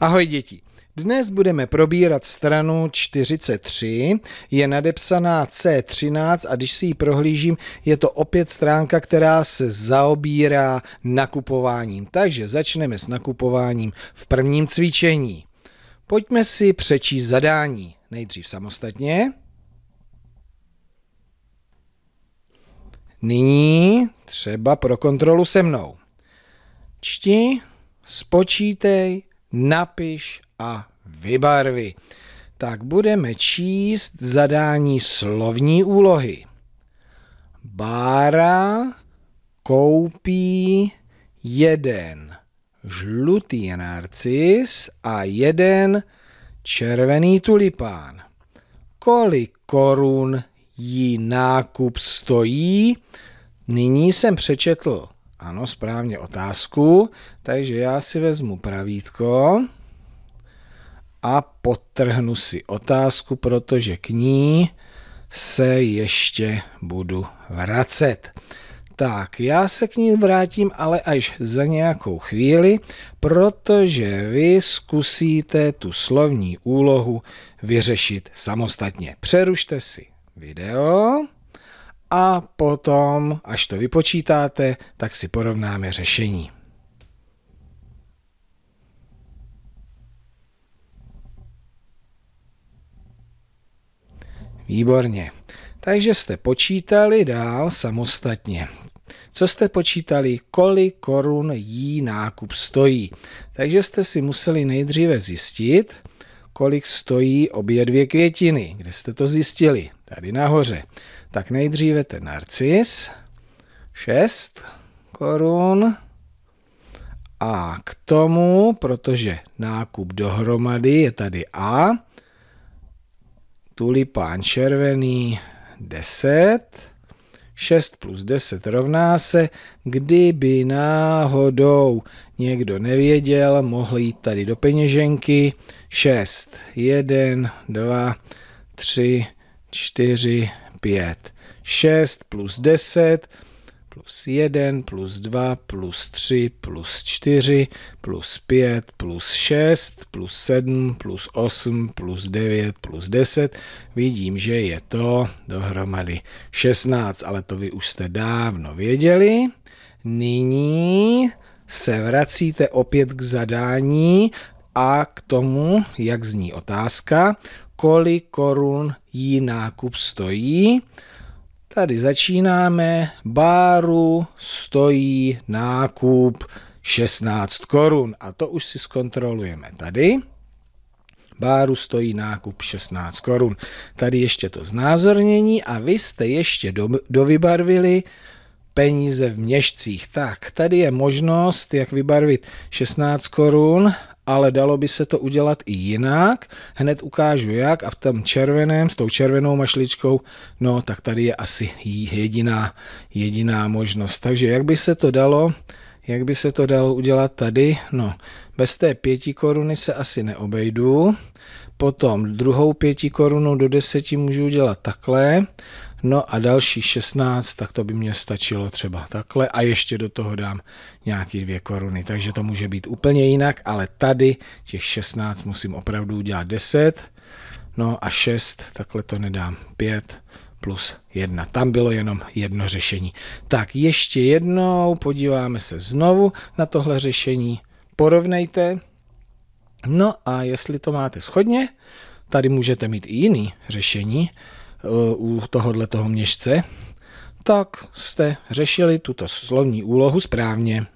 Ahoj děti. Dnes budeme probírat stranu 43, je nadepsaná C13 a když si ji prohlížím, je to opět stránka, která se zaobírá nakupováním. Takže začneme s nakupováním v prvním cvičení. Pojďme si přečíst zadání. Nejdřív samostatně. Nyní třeba pro kontrolu se mnou. Čti, spočítej, napiš a vybarvi. Tak budeme číst zadání slovní úlohy. Bára koupí jeden žlutý narcis a jeden červený tulipán. Kolik korun jí nákup stojí? Nyní jsem přečetl ano, správně otázku. Takže já si vezmu pravítko a potrhnu si otázku, protože k ní se ještě budu vracet. Tak, já se k ní vrátím, ale až za nějakou chvíli, protože vy zkusíte tu slovní úlohu vyřešit samostatně. Přerušte si video a potom, až to vypočítáte, tak si porovnáme řešení. Výborně. Takže jste počítali dál samostatně. Co jste počítali, kolik korun jí nákup stojí. Takže jste si museli nejdříve zjistit, kolik stojí obě dvě květiny. Kde jste to zjistili? tady nahoře. Tak nejdříve ten narcis, 6 korun. A k tomu, protože nákup dohromady je tady A, tulipán červený 10, 6 plus 10 rovná se, kdyby náhodou někdo nevěděl, mohl jít tady do peněženky, 6, 1, 2, 3, 4, 5, 6 plus 10 plus 1 plus 2 plus 3 plus 4 plus 5 plus 6 plus 7 plus 8 plus 9 plus 10. Vidím, že je to dohromady 16, ale to vy už jste dávno věděli. Nyní se vracíte opět k zadání a k tomu, jak zní otázka kolik korun jí nákup stojí. Tady začínáme. Báru stojí nákup 16 korun. A to už si zkontrolujeme tady. Báru stojí nákup 16 korun. Tady ještě to znázornění a vy jste ještě do, dovybarvili peníze v měšcích. Tak, tady je možnost, jak vybarvit 16 korun ale dalo by se to udělat i jinak. Hned ukážu jak a v tom červeném, s tou červenou mašličkou, no tak tady je asi jediná, jediná možnost. Takže jak by se to dalo, jak by se to dalo udělat tady? No, bez té pěti koruny se asi neobejdu. Potom druhou pěti korunu do deseti můžu udělat takhle. No a další 16, tak to by mě stačilo třeba takhle a ještě do toho dám nějaký dvě koruny. Takže to může být úplně jinak, ale tady těch 16 musím opravdu udělat 10, no a 6, takhle to nedám, 5, plus 1. Tam bylo jenom jedno řešení. Tak ještě jednou podíváme se znovu na tohle řešení. Porovnejte. No a jestli to máte schodně, tady můžete mít i jiný řešení, Eh, u tohohle toho měšce, tak jste řešili tuto slovní úlohu správně.